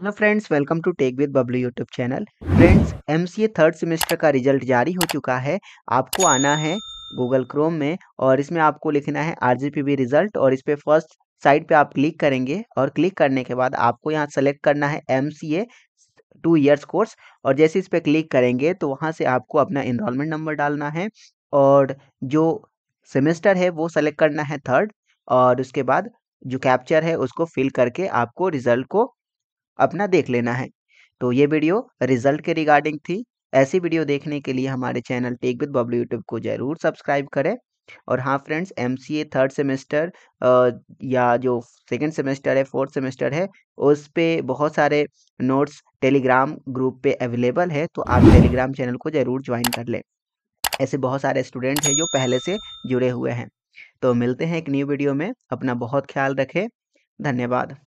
hello friends welcome to tech with Bablu YouTube channel friends M third semester का result जारी हो चुका है आपको आना है गूगल क्रोम में और इसमें आपको लिखना है आर रिजल्ट और इस पर फर्स्ट साइट पे आप क्लिक करेंगे और क्लिक करने के बाद आपको यहाँ सेलेक्ट करना है एम टू ईयर्स कोर्स और जैसे इस पर क्लिक करेंगे तो वहाँ से आपको अपना इनरोलमेंट नंबर डालना है और जो सेमेस्टर है वो सेलेक्ट करना है थर्ड और उसके बाद जो कैप्चर है उसको फिल करके आपको रिजल्ट को अपना देख लेना है तो ये वीडियो रिजल्ट के रिगार्डिंग थी ऐसी वीडियो देखने के लिए हमारे channel tech with Bablu YouTube को जरूर सब्सक्राइब करें और हाँ फ्रेंड्स एम थर्ड सेमेस्टर या जो सेकेंड सेमेस्टर है फोर्थ सेमेस्टर है उस पर बहुत सारे नोट्स टेलीग्राम ग्रुप पे अवेलेबल है तो आप टेलीग्राम चैनल को ज़रूर ज्वाइन कर लें ऐसे बहुत सारे स्टूडेंट हैं जो पहले से जुड़े हुए हैं तो मिलते हैं एक न्यू वीडियो में अपना बहुत ख्याल रखें धन्यवाद